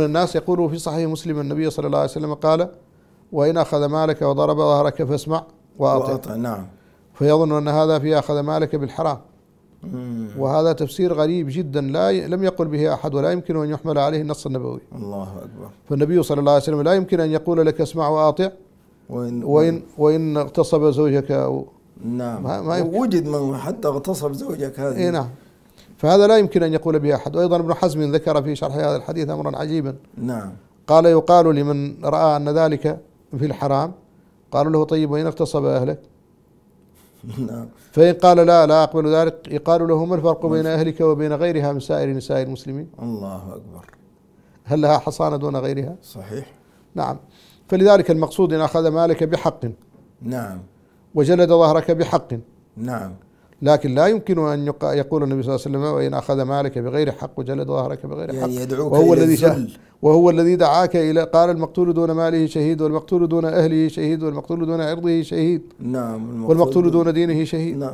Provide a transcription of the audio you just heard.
من الناس يقول في صحيح مسلم النبي صلى الله عليه وسلم قال وإن أخذ مالك وضرب ظهرك فاسمع وأطع, وأطع نعم فيظن أن هذا في أخذ مالك بالحرام وهذا تفسير غريب جدا لا ي... لم يقل به أحد ولا يمكن أن يحمل عليه النص النبوي الله أكبر فالنبي صلى الله عليه وسلم لا يمكن أن يقول لك اسمع وأطع وإن وإن, وإن اغتصب زوجك أو نعم ما, ما يمكن. وجد من حتى اغتصب زوجك هذه اي نعم فهذا لا يمكن أن يقول به أحد وأيضا ابن حزم ذكر في شرح هذا الحديث أمرا عجيبا نعم قال يقال لمن رأى أن ذلك في الحرام قالوا له طيب وين اغتصب أهلك نعم فإن قال لا لا أقبل ذلك يقال له ما الفرق بين نعم. أهلك وبين غيرها من سائر نساء المسلمين الله أكبر هل لها حصانة دون غيرها صحيح نعم فلذلك المقصود إن أخذ مالك بحق نعم وجلد ظهرك بحق نعم لكن لا يمكن أن يقول النبي صلى الله عليه وسلم وإن أخذ مالك بغير حق وجلد ظهرك بغير يعني حق يدعوك وهو الذي وهو الذي دعاك إلى قال المقتول دون ماله شهيد والمقتول دون أهله شهيد والمقتول دون عرضه شهيد نعم والمقتول دون دينه شهيد نعم